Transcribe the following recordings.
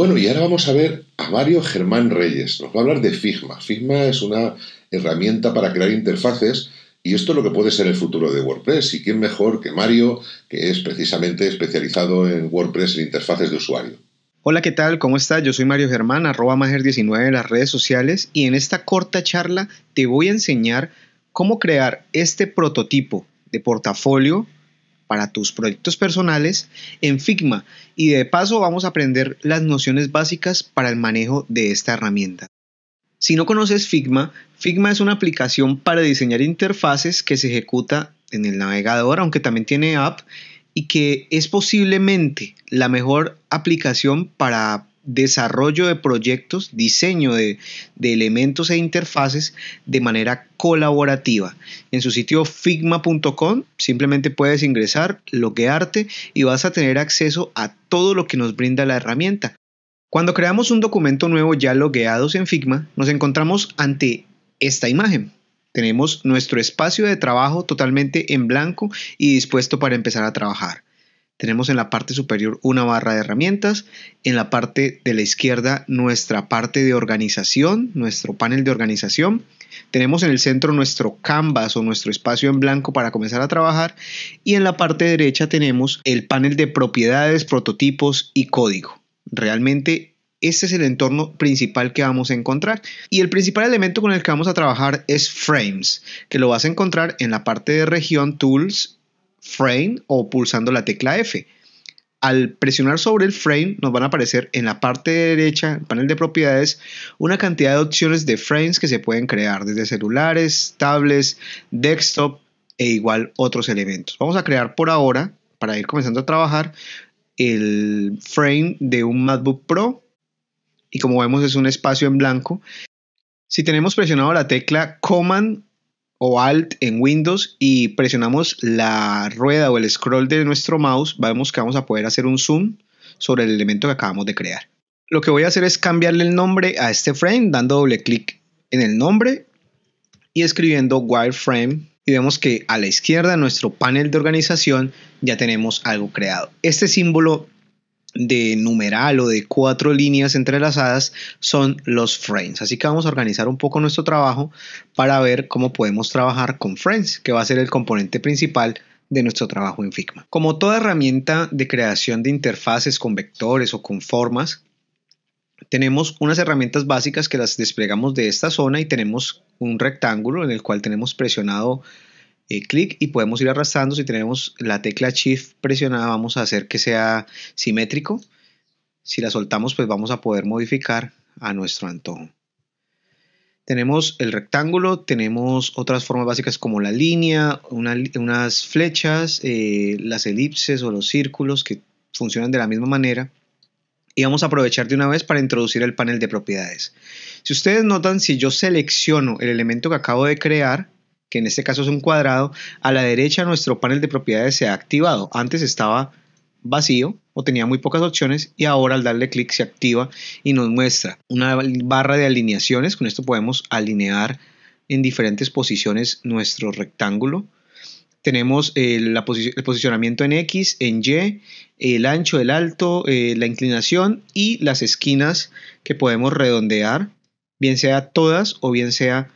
Bueno, y ahora vamos a ver a Mario Germán Reyes. Nos va a hablar de Figma. Figma es una herramienta para crear interfaces y esto es lo que puede ser el futuro de WordPress. ¿Y quién mejor que Mario, que es precisamente especializado en WordPress en interfaces de usuario? Hola, ¿qué tal? ¿Cómo estás? Yo soy Mario Germán, arroba Mager19 en las redes sociales y en esta corta charla te voy a enseñar cómo crear este prototipo de portafolio para tus proyectos personales en Figma y de paso vamos a aprender las nociones básicas para el manejo de esta herramienta. Si no conoces Figma, Figma es una aplicación para diseñar interfaces que se ejecuta en el navegador, aunque también tiene app, y que es posiblemente la mejor aplicación para desarrollo de proyectos, diseño de, elementos e interfaces de manera colaborativa. En su sitio figma.com simplemente puedes ingresar, loguearte y vas a tener acceso a todo lo que nos brinda la herramienta. Cuando creamos un documento nuevo ya logueados en Figma, nos encontramos ante esta imagen. Tenemos nuestro espacio de trabajo totalmente en blanco y dispuesto para empezar a trabajar tenemos en la parte superior una barra de herramientas, en la parte de la izquierda nuestra parte de organización, nuestro panel de organización, tenemos en el centro nuestro canvas o nuestro espacio en blanco para comenzar a trabajar y en la parte derecha tenemos el panel de propiedades, prototipos y código. Realmente este es el entorno principal que vamos a encontrar. Y el principal elemento con el que vamos a trabajar es Frames, que lo vas a encontrar en la parte de región Tools frame o pulsando la tecla F. Al presionar sobre el frame nos van a aparecer en la parte derecha, el panel de propiedades, una cantidad de opciones de frames que se pueden crear desde celulares, tablets, desktop e igual otros elementos. Vamos a crear por ahora, para ir comenzando a trabajar, el frame de un MacBook Pro y como vemos es un espacio en blanco. Si tenemos presionado la tecla Command o Alt en Windows y presionamos la rueda o el scroll de nuestro mouse, vemos que vamos a poder hacer un zoom sobre el elemento que acabamos de crear. Lo que voy a hacer es cambiarle el nombre a este frame dando doble clic en el nombre y escribiendo wireframe y vemos que a la izquierda nuestro panel de organización ya tenemos algo creado. Este símbolo de numeral o de cuatro líneas entrelazadas son los frames. Así que vamos a organizar un poco nuestro trabajo para ver cómo podemos trabajar con frames, que va a ser el componente principal de nuestro trabajo en Figma. Como toda herramienta de creación de interfaces con vectores o con formas, tenemos unas herramientas básicas que las desplegamos de esta zona y tenemos un rectángulo en el cual tenemos presionado eh, clic y podemos ir arrastrando. Si tenemos la tecla Shift presionada, vamos a hacer que sea simétrico. Si la soltamos, pues vamos a poder modificar a nuestro antojo. Tenemos el rectángulo, tenemos otras formas básicas como la línea, unas flechas, eh, las elipses o los círculos que funcionan de la misma manera y vamos a aprovechar de una vez para introducir el panel de propiedades. Si ustedes notan, si yo selecciono el elemento que acabo de crear, que en este caso es un cuadrado, a la derecha nuestro panel de propiedades se ha activado. Antes estaba vacío o tenía muy pocas opciones y ahora al darle clic se activa y nos muestra una barra de alineaciones. Con esto podemos alinear en diferentes posiciones nuestro rectángulo. Tenemos eh, el, posicionamiento en X, en Y, el ancho, el alto, eh, la inclinación y las esquinas que podemos redondear, bien sea todas o bien sea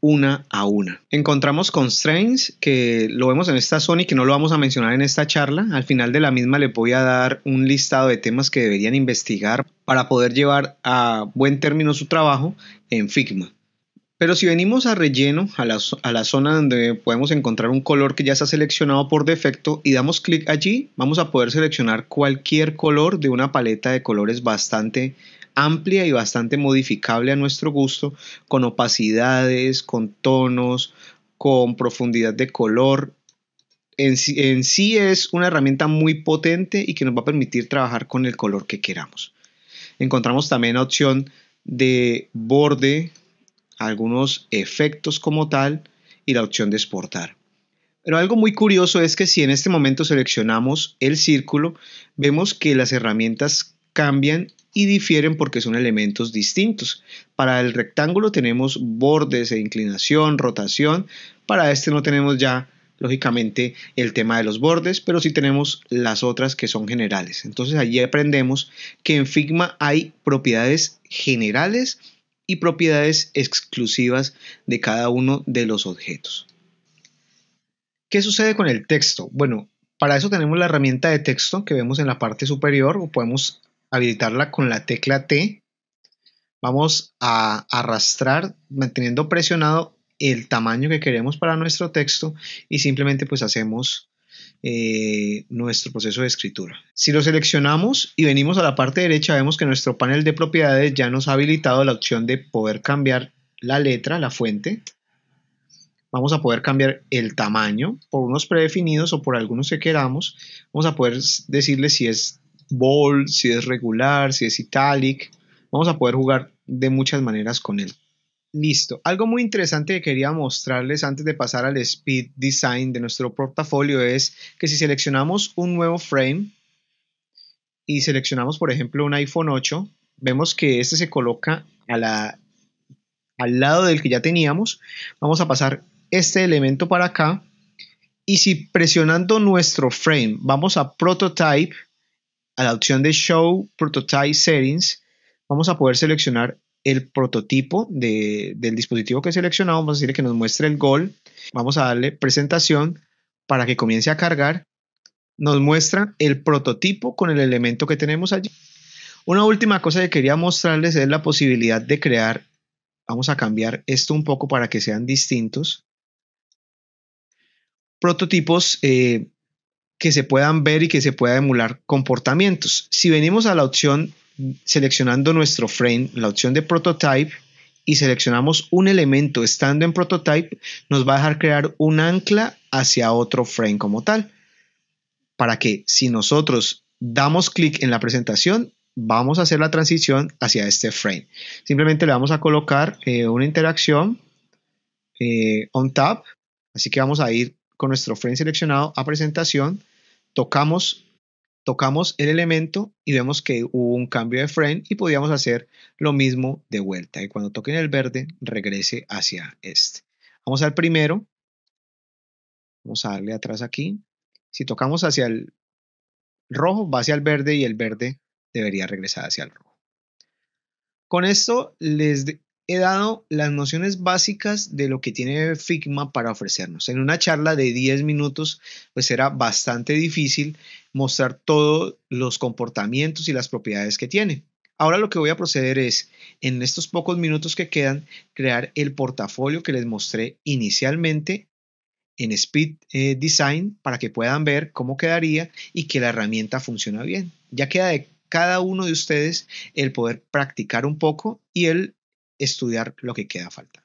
una a una. Encontramos constraints que lo vemos en esta zona y que no lo vamos a mencionar en esta charla. Al final de la misma le voy a dar un listado de temas que deberían investigar para poder llevar a buen término su trabajo en Figma. Pero si venimos a relleno, a la, zona donde podemos encontrar un color que ya está seleccionado por defecto y damos clic allí, vamos a poder seleccionar cualquier color de una paleta de colores bastante amplia y bastante modificable a nuestro gusto, con opacidades, con tonos, con profundidad de color. En, sí es una herramienta muy potente y que nos va a permitir trabajar con el color que queramos. Encontramos también la opción de borde, algunos efectos como tal y la opción de exportar. Pero algo muy curioso es que si en este momento seleccionamos el círculo, vemos que las herramientas cambian y difieren porque son elementos distintos. Para el rectángulo tenemos bordes e inclinación, rotación. Para este no tenemos ya, lógicamente, el tema de los bordes, pero sí tenemos las otras que son generales. Entonces allí aprendemos que en Figma hay propiedades generales y propiedades exclusivas de cada uno de los objetos. ¿Qué sucede con el texto? Bueno, para eso tenemos la herramienta de texto que vemos en la parte superior o podemos habilitarla con la tecla T, vamos a arrastrar manteniendo presionado el tamaño que queremos para nuestro texto y simplemente pues hacemos eh, nuestro proceso de escritura. Si lo seleccionamos y venimos a la parte derecha vemos que nuestro panel de propiedades ya nos ha habilitado la opción de poder cambiar la letra, la fuente. Vamos a poder cambiar el tamaño por unos predefinidos o por algunos que queramos. Vamos a poder decirle si es bold, si es regular, si es italic. Vamos a poder jugar de muchas maneras con él. Listo. Algo muy interesante que quería mostrarles antes de pasar al speed design de nuestro portafolio es que si seleccionamos un nuevo frame y seleccionamos, por ejemplo, un iPhone 8, vemos que este se coloca al lado del que ya teníamos. Vamos a pasar este elemento para acá. Y si presionando nuestro frame vamos a prototype, a la opción de Show Prototype Settings, vamos a poder seleccionar el prototipo del dispositivo que seleccionamos, vamos a decirle que nos muestre el gol, vamos a darle presentación para que comience a cargar, nos muestra el prototipo con el elemento que tenemos allí. Una última cosa que quería mostrarles es la posibilidad de crear, vamos a cambiar esto un poco para que sean distintos, prototipos eh, que se puedan ver y que se pueda emular comportamientos. Si venimos a la opción seleccionando nuestro frame, la opción de prototype, y seleccionamos un elemento estando en prototype, nos va a dejar crear un ancla hacia otro frame como tal, para que si nosotros damos clic en la presentación, vamos a hacer la transición hacia este frame. Simplemente le vamos a colocar eh, una interacción eh, on top así que vamos a ir con nuestro frame seleccionado a presentación tocamos tocamos el elemento y vemos que hubo un cambio de frame y podíamos hacer lo mismo de vuelta. Y cuando toquen el verde, regrese hacia este. Vamos al primero. Vamos a darle atrás aquí. Si tocamos hacia el rojo, va hacia el verde y el verde debería regresar hacia el rojo. Con esto les he dado las nociones básicas de lo que tiene Figma para ofrecernos. En una charla de 10 minutos, pues era bastante difícil mostrar todos los comportamientos y las propiedades que tiene. Ahora lo que voy a proceder es, en estos pocos minutos que quedan, crear el portafolio que les mostré inicialmente en Speed eh, Design para que puedan ver cómo quedaría y que la herramienta funciona bien. Ya queda de cada uno de ustedes el poder practicar un poco y el estudiar lo que queda falta.